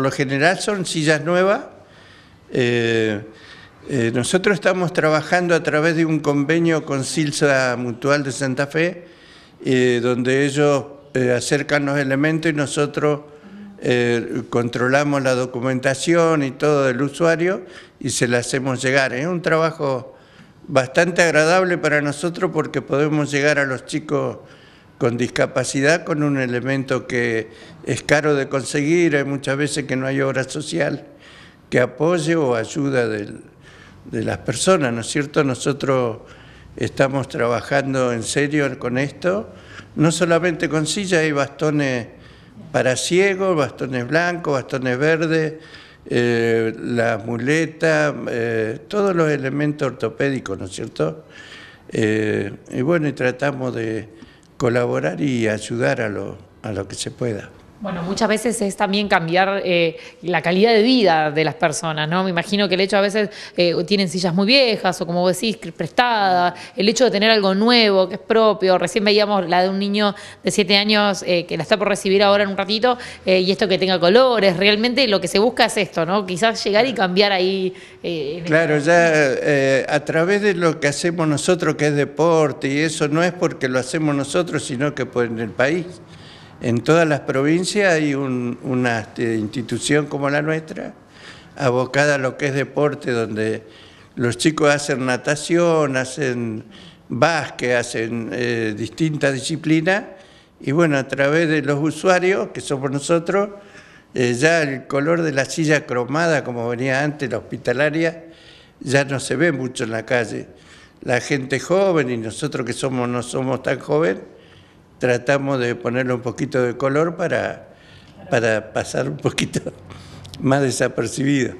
lo general son sillas nuevas. Eh, eh, nosotros estamos trabajando a través de un convenio con Silsa Mutual de Santa Fe, eh, donde ellos acercan los elementos y nosotros controlamos la documentación y todo del usuario y se la hacemos llegar. Es un trabajo bastante agradable para nosotros porque podemos llegar a los chicos con discapacidad, con un elemento que es caro de conseguir, hay muchas veces que no hay obra social que apoye o ayuda de las personas, ¿no es cierto? Nosotros estamos trabajando en serio con esto, no solamente con sillas, hay bastones para ciegos, bastones blancos, bastones verdes, eh, las muletas, eh, todos los elementos ortopédicos, ¿no es cierto? Eh, y bueno, y tratamos de colaborar y ayudar a lo, a lo que se pueda. Bueno, muchas veces es también cambiar eh, la calidad de vida de las personas, ¿no? Me imagino que el hecho a veces eh, tienen sillas muy viejas o como vos decís, prestadas, el hecho de tener algo nuevo, que es propio, recién veíamos la de un niño de 7 años eh, que la está por recibir ahora en un ratito y esto que tenga colores, realmente lo que se busca es esto, ¿no? Quizás llegar y cambiar ahí. claro, ya a través de lo que hacemos nosotros, que es deporte y eso, no es porque lo hacemos nosotros, sino que por el país en todas las provincias hay una este, institución como la nuestra, abocada a lo que es deporte, donde los chicos hacen natación, hacen básquet, hacen eh, distintas disciplinas, y bueno, a través de los usuarios, que somos nosotros, eh, ya el color de la silla cromada, como venía antes, la hospitalaria, ya no se ve mucho en la calle. La gente joven y nosotros que somos no somos tan jóvenes, tratamos de ponerle un poquito de color para, para pasar un poquito más desapercibido.